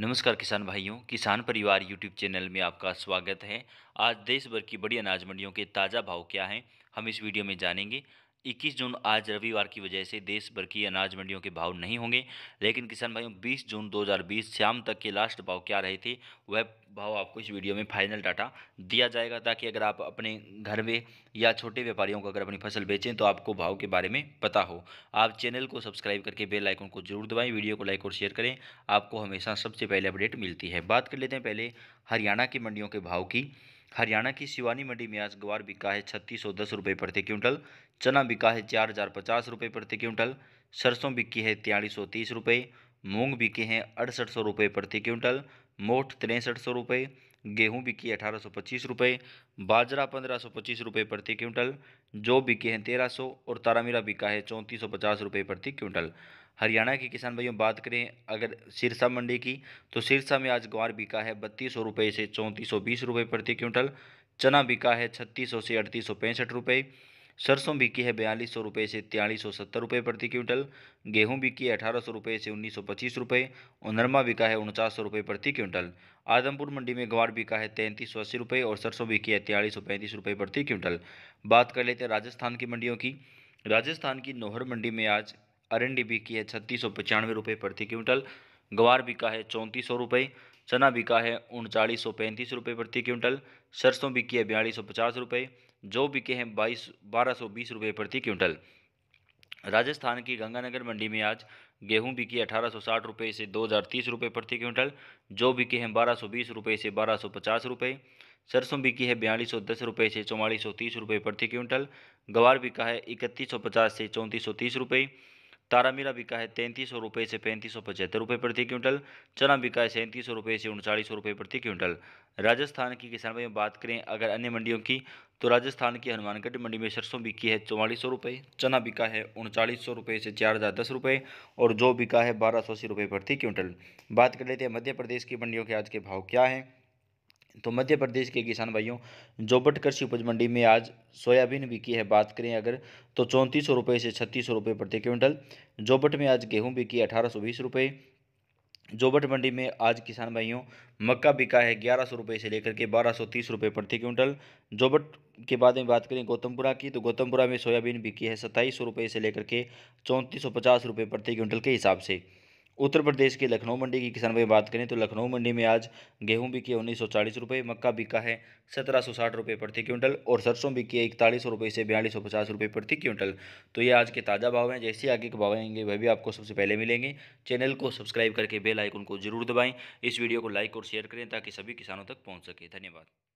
नमस्कार किसान भाइयों किसान परिवार यूट्यूब चैनल में आपका स्वागत है आज देश भर की बड़ी अनाज मंडियों के ताज़ा भाव क्या हैं हम इस वीडियो में जानेंगे 21 जून आज रविवार की वजह से देश भर की अनाज मंडियों के भाव नहीं होंगे लेकिन किसान भाइयों 20 जून 2020 शाम तक के लास्ट भाव क्या रहे थे वह भाव आपको इस वीडियो में फाइनल डाटा दिया जाएगा ताकि अगर आप अपने घर में या छोटे व्यापारियों को अगर अपनी फसल बेचें तो आपको भाव के बारे में पता हो आप चैनल को सब्सक्राइब करके बेल आइकन को जरूर दबाएं वीडियो को लाइक और शेयर करें आपको हमेशा सबसे पहले अपडेट मिलती है बात कर लेते हैं पहले हरियाणा की मंडियों के भाव की हरियाणा की शिवानी मंडी में आज ग्वार बिका है छत्तीस सौ दस रुपये प्रति क्विंटल चना बिका है चार हज़ार पचास रुपये प्रति क्विंटल सरसों बिकी है तियालीस सौ तीस रुपये मूंग बिके हैं अड़सठ सौ रुपये प्रति क्विंटल मोठ तिरसठ सौ रुपये गेहूँ बिकी अठारह सौ पच्चीस रुपये बाजरा पंद्रह सौ पच्चीस रुपये प्रति क्विंटल जौ बिके हैं तेरह सौ और तारामीरा बिका है चौंतीस सौ पचास रुपये प्रति क्विंटल हरियाणा के किसान भाइयों बात करें अगर सिरसा मंडी की तो सिरसा में आज ग्वार बिका है बत्तीस सौ रुपये से चौंतीस सौ बीस रुपये प्रति क्विंटल चना बिका है छत्तीस सौ से अड़तीस सौ पैंसठ रुपये सरसों बिकी है बयालीस सौ रुपये से तयालीस सौ सत्तर रुपये प्रति क्विंटल गेहूं बिकी है अठारह सौ रुपये से उन्नीस सौ पच्चीस रुपये और नरमा बिका है उनचास सौ रुपये प्रति क्विंटल आदमपुर मंडी में ग्वार बिका है तैंतीस सौ अस्सी रुपये और सरसों बिकी है तयालीस सौ पैंतीस रुपये प्रति क्विंटल बात कर लेते हैं राजस्थान की मंडियों की राजस्थान की नोहर मंडी में आज अरंडी बिकी है छत्तीस सौ पचानवे रुपये प्रति क्विंटल ग्वार बिका है चौंतीस सौ रुपये चना बिका है उनचालीस सौ पैंतीस रुपये प्रति क्विंटल सरसों बिकी है बयालीस सौ पचास रुपये जौ बिके हैं बाईस बारह सौ बीस रुपये प्रति क्विंटल राजस्थान की गंगानगर मंडी में आज गेहूं बिकी अठारह सौ साठ रुपये से दो हज़ार तीस रुपये प्रति क्विंटल जौ बिके हैं बारह सौ बीस रुपये से बारह सौ पचास रुपये सरसों बिकी है बयालीस सौ दस रुपये से चौवालीस सौ तीस रुपये प्रति क्विंटल गवार बिका है इकतीस सौ पचास से चौंतीस सौ तीस रुपये तारामीरा बिका है तैंतीस सौ रुपये से पैंतीस सौ पचहत्तर रुपये प्रति क्विंटल चना बिका है सैंतीस सौ रुपये से उनचालीस सौ रुपये प्रति क्विंटल राजस्थान की किसान भाई बात करें अगर अन्य मंडियों की तो राजस्थान की हनुमानगढ़ मंडी में सरसों बिकी है चौवालीस सौ रुपये चना बिका है उनचालीस सौ रुपये से चार हज़ार दस रुपये और जो बिका है बारह सौ अस्सी रुपये प्रति क्विंटल बात कर लेते हैं मध्य प्रदेश की मंडियों के आज के भाव क्या हैं तो मध्य प्रदेश के किसान भाइयों जोबट कृषि उपज मंडी में आज सोयाबीन बिकी है बात करें अगर तो चौंतीस सौ रुपये से छत्तीस सौ रुपये प्रति क्विंटल जोबट में आज गेहूं बिकी अठारह सौ बीस रुपये जोबट मंडी में आज किसान भाइयों मक्का बिका है ग्यारह सौ रुपये से लेकर के बारह सौ तीस रुपये प्रति क्विंटल जोबट के बाद में बात करें गौतमपुरा की तो गौतमपुरा में सोयाबीन बिकी है सत्ताईस सौ रुपये से लेकर के चौंतीस सौ पचास रुपये प्रति क्विंटल के हिसाब से उत्तर प्रदेश के लखनऊ मंडी की किसान भाई बात करें तो लखनऊ मंडी में आज गेहूं बिके उन्नीस सौ चालीस रुपये मक्का बिका है सत्रह सौ साठ रुपये प्रति क्विंटल और सरसों बिकी है इकतालीस सौ रुपये से बयालीस सौ पचास रुपये प्रति क्विंटल तो ये आज के ताज़ा भाव हैं जैसे आगे के भाव आएंगे वह भी आपको सबसे पहले मिलेंगे चैनल को सब्सक्राइब करके बेल आइकन को जरूर दबाएँ इस वीडियो को लाइक और शेयर करें ताकि सभी किसानों तक पहुँच सके धन्यवाद